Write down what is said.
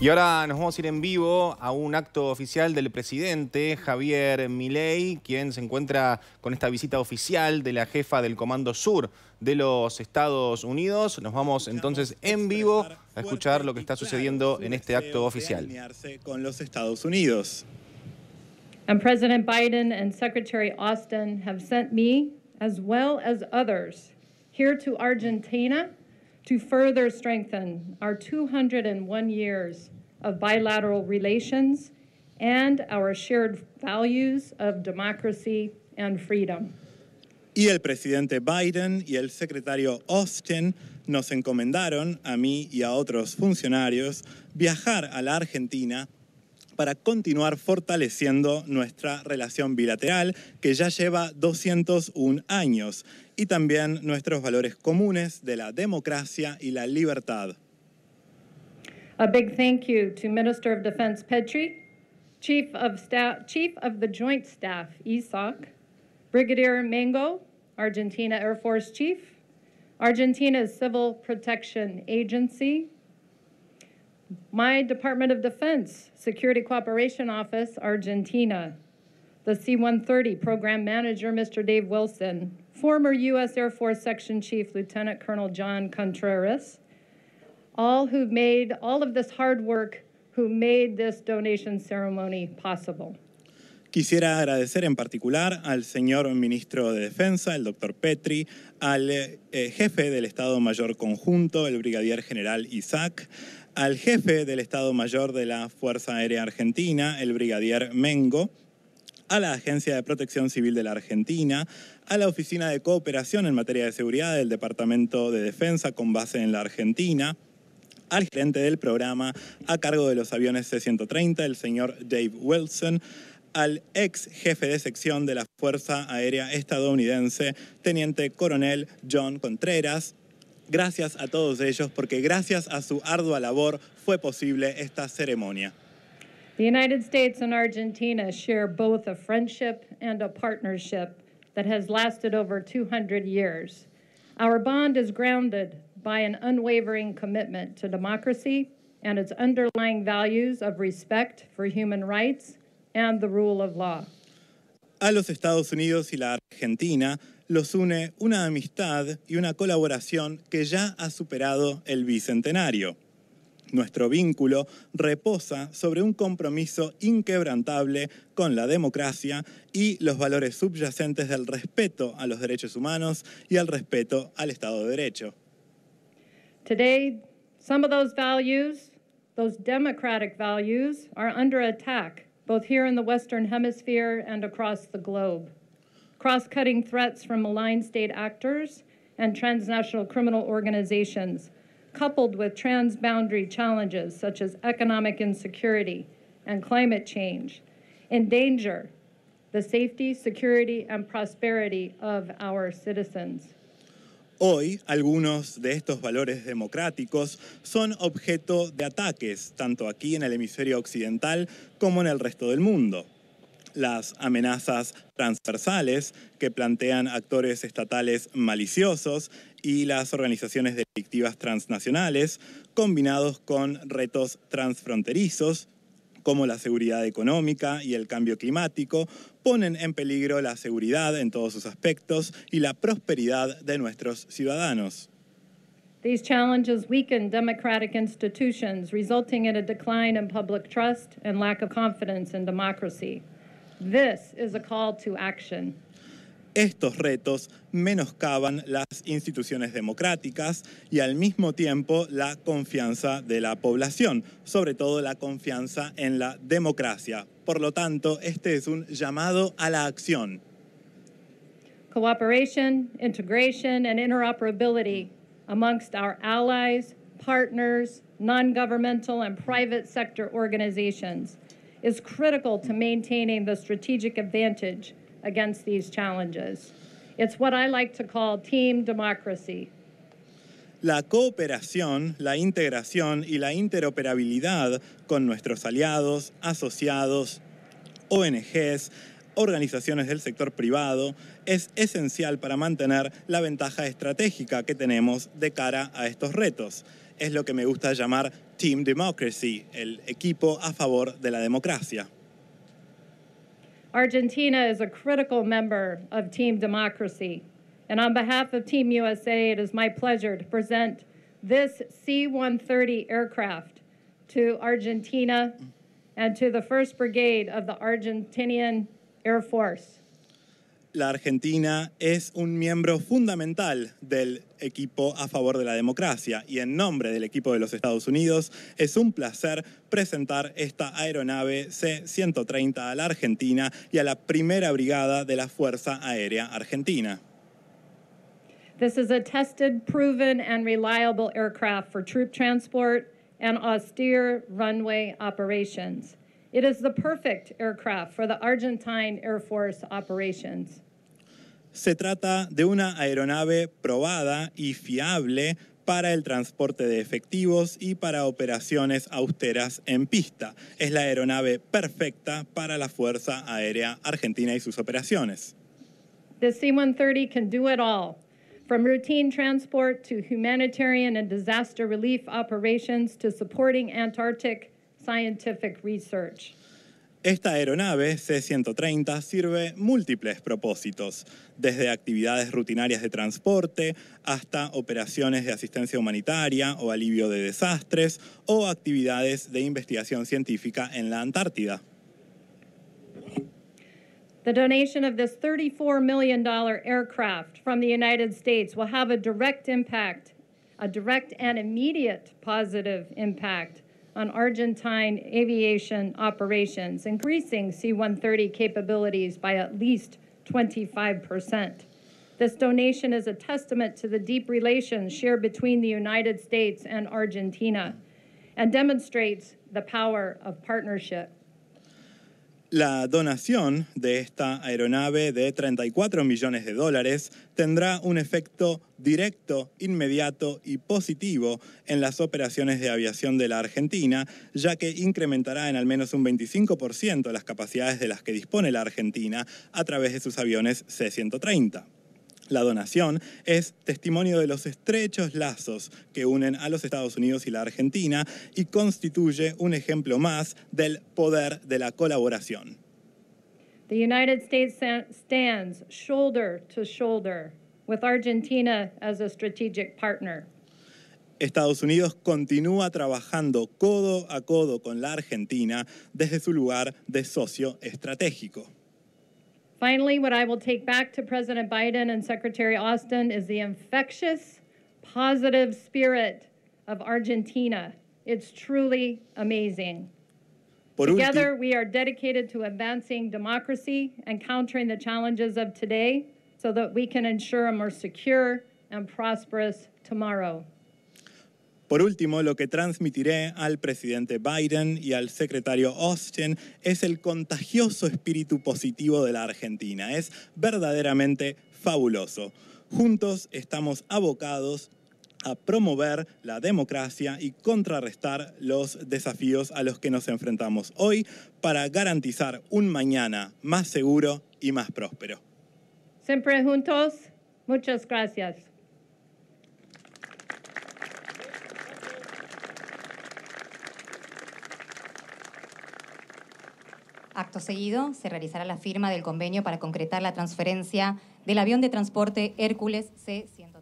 Y ahora nos vamos a ir en vivo a un acto oficial del presidente Javier Milei, quien se encuentra con esta visita oficial de la jefa del Comando Sur de los Estados Unidos. Nos vamos entonces en vivo a escuchar lo que está sucediendo en este acto oficial. Con los Estados Unidos. And President Biden Austin have sent me, as well as others, here to Argentina. to further strengthen our 201 years of bilateral relations and our shared values of democracy and freedom. Y el presidente Biden y el secretario Austin nos encomendaron, a mí y a otros funcionarios, viajar a la Argentina para continuar fortaleciendo nuestra relación bilateral que ya lleva 201 años y también nuestros valores comunes de la democracia y la libertad. A big thank you to Minister of Defense Petri, Chief of, Chief of the Joint Staff ESOC, Brigadier Mango, Argentina Air Force Chief, Argentina's Civil Protection Agency, My Department of Defense Security Cooperation Office, Argentina. The C-130 Program Manager, Mr. Dave Wilson. Former U.S. Air Force Section Chief Lieutenant Colonel John Contreras. All who made all of this hard work, who made this donation ceremony possible. Quisiera agradecer en particular al señor ministro de Defensa, el doctor Petri, al eh, jefe del Estado Mayor Conjunto, el brigadier general Isaac, al jefe del Estado Mayor de la Fuerza Aérea Argentina, el brigadier Mengo, a la Agencia de Protección Civil de la Argentina, a la Oficina de Cooperación en Materia de Seguridad del Departamento de Defensa con base en la Argentina, al gerente del programa a cargo de los aviones C-130, el señor Dave Wilson, al ex jefe de sección de la Fuerza Aérea Estadounidense, teniente coronel John Contreras, Gracias a todos ellos porque gracias a su ardua labor fue posible esta ceremonia. The United States and Argentina share both a friendship and a partnership that has lasted over 200 years. Our bond is grounded by an unwavering commitment to democracy and its underlying values of respect for human rights and the rule of law. A los Estados Unidos y la Argentina los une una amistad y una colaboración que ya ha superado el bicentenario. Nuestro vínculo reposa sobre un compromiso inquebrantable con la democracia y los valores subyacentes del respeto a los derechos humanos y al respeto al Estado de Derecho. Today, some of those values, those democratic values, are under attack, both here in the Western Hemisphere and across the globe. cross cutting threats from malign state actors and transnational criminal organizations, coupled with transboundary challenges such as economic insecurity and climate change, endanger the safety, security, and prosperity of our citizens. Hoy, algunos de estos valores democráticos son objeto de ataques, tanto aquí en el hemisferio occidental como en el resto del mundo. las amenazas transversales que plantean actores estatales maliciosos y las organizaciones delictivas transnacionales, combinados con retos transfronterizos como la seguridad económica y el cambio climático, ponen en peligro la seguridad en todos sus aspectos y la prosperidad de nuestros ciudadanos. These challenges weaken democratic institutions, resulting in a decline in public trust and lack of confidence in democracy. This is a call to action. Estos retos menoscaban las instituciones democráticas y al mismo tiempo la confianza de la población, sobre todo la confianza en la democracia. Por lo tanto, este es un llamado a la acción. Cooperation, integration and interoperability amongst our allies, partners, non-governmental and private sector organizations team democracy. La cooperación, la integración y la interoperabilidad con nuestros aliados, asociados, ONGs, organizaciones del sector privado es esencial para mantener la ventaja estratégica que tenemos de cara a estos retos. Es lo que me gusta llamar Team Democracy, el equipo a favor de la democracia. Argentina is a critical member of Team Democracy. And on behalf of Team USA, it is my pleasure to present this C 130 aircraft to Argentina and to the 1st Brigade of the Argentinian Air Force. la Argentina es un miembro fundamental del equipo a favor de la democracia y en nombre del equipo de los Estados Unidos es un placer presentar esta aeronave C-130 a la Argentina y a la primera brigada de la Fuerza Aérea Argentina. This is a tested, proven and reliable aircraft for troop transport and austere runway operations. It is the perfect aircraft for the Argentine Air Force operations. Se trata de una aeronave probada y fiable para el transporte de efectivos y para operaciones austeras en pista. Es la aeronave perfecta para la Fuerza Aérea Argentina y sus operaciones. The C-130 can do it all, from routine transport to humanitarian and disaster relief operations to supporting Antarctic scientific research. Esta aeronave C-130 sirve múltiples propósitos, desde actividades rutinarias de transporte hasta operaciones de asistencia humanitaria o alivio de desastres o actividades de investigación científica en la Antártida. The donation of this $34 million aircraft from the United States will have a direct impact, a direct and immediate positive impact on Argentine aviation operations, increasing C-130 capabilities by at least 25%. This donation is a testament to the deep relations shared between the United States and Argentina and demonstrates the power of partnership. La donación de esta aeronave de 34 millones de dólares tendrá un efecto directo, inmediato y positivo en las operaciones de aviación de la Argentina, ya que incrementará en al menos un 25% las capacidades de las que dispone la Argentina a través de sus aviones C-130. La donación es testimonio de los estrechos lazos que unen a los Estados Unidos y la Argentina y constituye un ejemplo más del poder de la colaboración. The United States stands shoulder to shoulder with Argentina as a strategic partner. Estados Unidos continúa trabajando codo a codo con la Argentina desde su lugar de socio estratégico. Finally, what I will take back to President Biden and Secretary Austin is the infectious, positive spirit of Argentina. It's truly amazing. Together, we are dedicated to advancing democracy and countering the challenges of today so that we can ensure a more secure and prosperous tomorrow. Por último, lo que transmitiré al presidente Biden y al secretario Austin es el contagioso espíritu positivo de la Argentina. Es verdaderamente fabuloso. Juntos estamos abocados a promover la democracia y contrarrestar los desafíos a los que nos enfrentamos hoy para garantizar un mañana más seguro y más próspero. Siempre juntos, muchas gracias. Acto seguido, se realizará la firma del convenio para concretar la transferencia del avión de transporte Hércules c 100